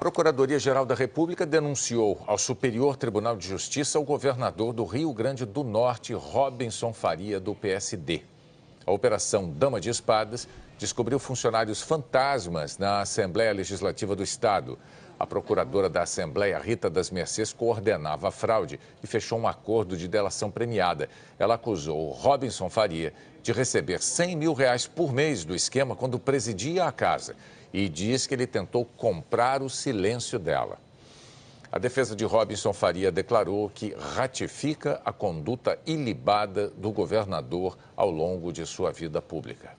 Procuradoria-Geral da República denunciou ao Superior Tribunal de Justiça o governador do Rio Grande do Norte, Robinson Faria, do PSD. A Operação Dama de Espadas descobriu funcionários fantasmas na Assembleia Legislativa do Estado. A procuradora da Assembleia, Rita das Mercês, coordenava a fraude e fechou um acordo de delação premiada. Ela acusou Robinson Faria de receber 100 mil reais por mês do esquema quando presidia a casa e diz que ele tentou comprar o silêncio dela. A defesa de Robinson Faria declarou que ratifica a conduta ilibada do governador ao longo de sua vida pública.